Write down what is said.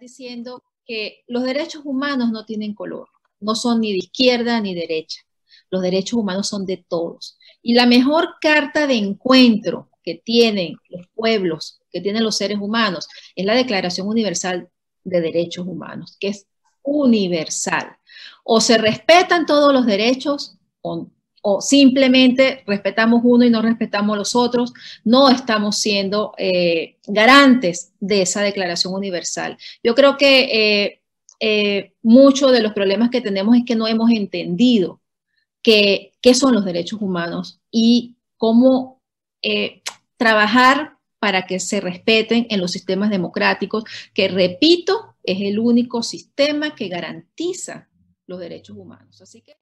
diciendo que los derechos humanos no tienen color, no son ni de izquierda ni derecha. Los derechos humanos son de todos. Y la mejor carta de encuentro que tienen los pueblos, que tienen los seres humanos, es la Declaración Universal de Derechos Humanos, que es universal. O se respetan todos los derechos o o simplemente respetamos uno y no respetamos los otros, no estamos siendo eh, garantes de esa declaración universal. Yo creo que eh, eh, muchos de los problemas que tenemos es que no hemos entendido que, qué son los derechos humanos y cómo trabajar para que se respeten en los sistemas democráticos, que repito, es el único sistema que garantiza los derechos humanos. Así que.